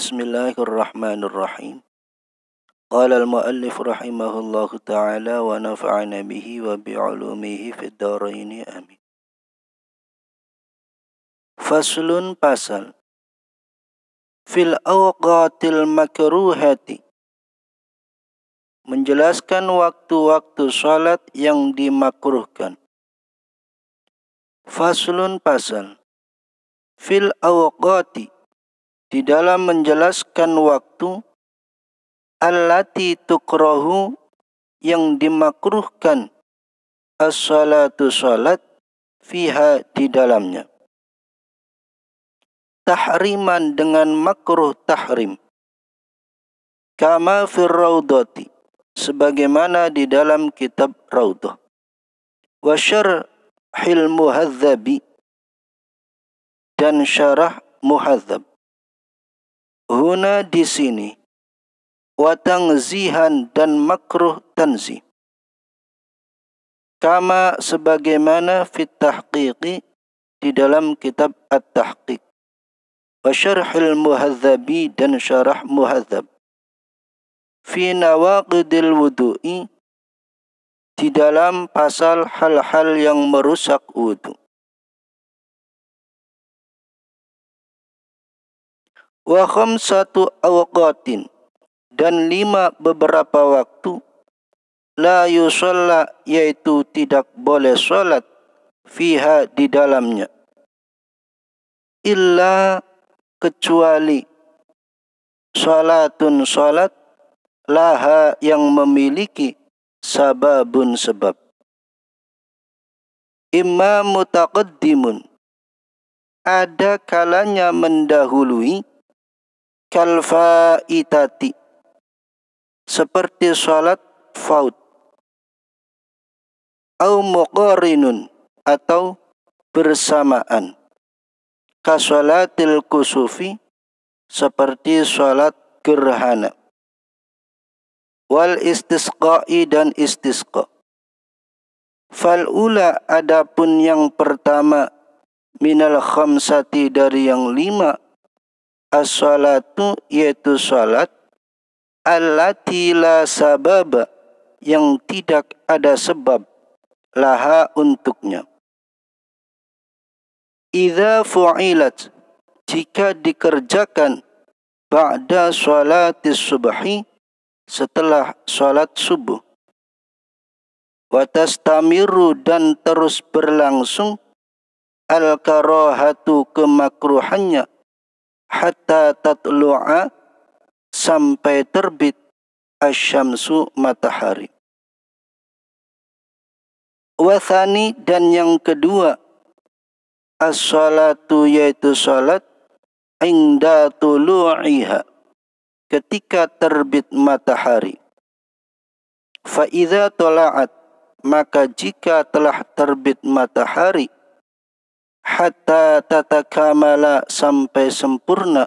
Bismillahirrahmanirrahim. الله al-Mu'allif, قال Taala, رحمه الله تعالى ونفعنا به وبعلومه في الدارين pasal fil awqatil makruhati menjelaskan waktu-waktu salat yang dimakruhkan faslun pasal fil awqati di dalam menjelaskan waktu allati tukrohu yang dimakruhkan as-salatu salat fiha di dalamnya tahriman dengan makruh tahrim kama firraudati sebagaimana di dalam kitab raudah wa syarhil muhadzabi dan syarah muhadzab huna di sini wa tangzihan dan makruh tanzih kama sebagaimana fit tahqiqi di dalam kitab at-tahqiq wa syarhil muhadzabi dan syarah muhadzab fi nawaqidil wudu'i di dalam pasal hal-hal yang merusak wudu wa khamsatu awqatin dan lima beberapa waktu la yusalla yaitu tidak boleh salat fiha di dalamnya illa kecuali salatun salat laha yang memiliki sababun sebab imma mutaqaddimun ada kalanya mendahului itati seperti salat faut au muqarinun atau bersamaan kasolatil kusufi seperti salat gerhana wal istisqa'i dan istisqa fal ula adapun yang pertama minal khamsati dari yang lima as-salatu yaitu salat allati la sababa yang tidak ada sebab laha untuknya. Idza fu'ilat jika dikerjakan ba'da sholatis subhi setelah salat subuh. Watastamiru dan terus berlangsung al-karahatu kemakruhannya hatta tatlu'a sampai terbit asyamsu matahari. Wathani dan yang kedua as-salatu yaitu salat inda tulu'iha ketika terbit matahari. Fa'idha tola'at maka jika telah terbit matahari hatta tatakamala sampai sempurna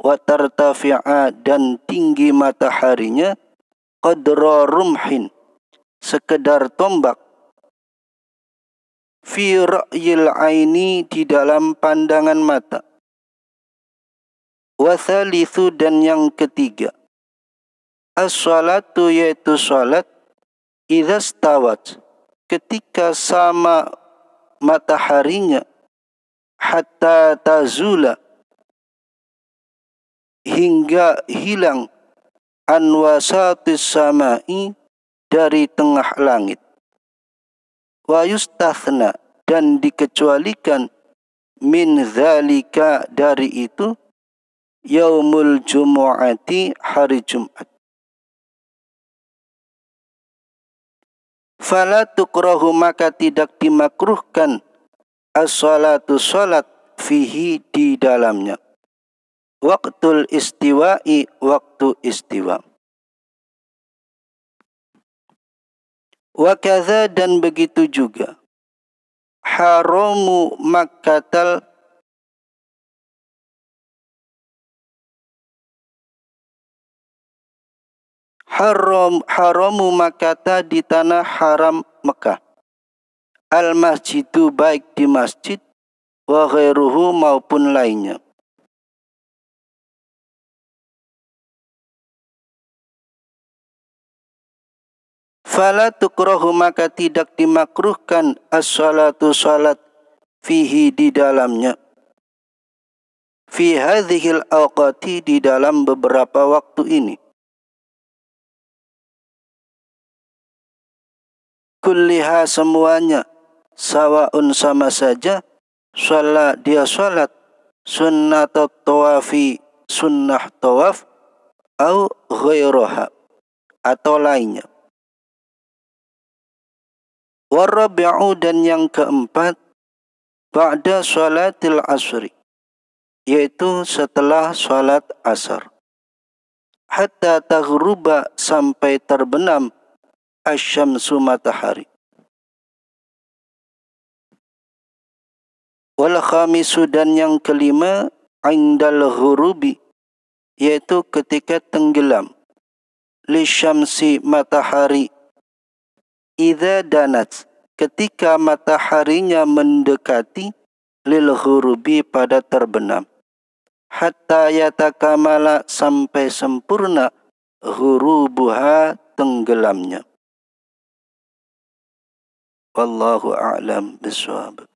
wa tartafi'a dan tinggi mataharinya qadra rumhin sekedar tombak fi ra'yil aini di dalam pandangan mata wa thalithu dan yang ketiga as-salatu yaitu salat idza stawat ketika sama mataharinya hatta tazula hingga hilang anwasatis samai dari tengah langit. Wa yustathna dan dikecualikan min zalika dari itu yaumul jumu'ati hari Jumat. Fala tukrohu maka tidak dimakruhkan as-salatu salat fihi di dalamnya. Waktul istiwa'i waktu istiwa. Wakaza dan begitu juga. Haramu makatal haram haramu makata di tanah haram Mekah. Al masjidu baik di masjid wa ghairuhu maupun lainnya. Fala tukrohu maka tidak dimakruhkan as-salatu salat fihi di dalamnya. Fi hadhil awqati di dalam beberapa waktu ini. kulliha semuanya sawaun sama saja sholat dia sholat sunnat tawafi sunnah tawaf au ghairoha atau lainnya warabi'u dan yang keempat ba'da sholatil asri yaitu setelah sholat asar hatta taghruba sampai terbenam asyamsu matahari. Wal khamisu dan yang kelima indal ghurubi yaitu ketika tenggelam lishamsi matahari ida danat ketika mataharinya mendekati lil ghurubi pada terbenam hatta yatakamala sampai sempurna ghurubuha tenggelamnya والله أعلم بالصواب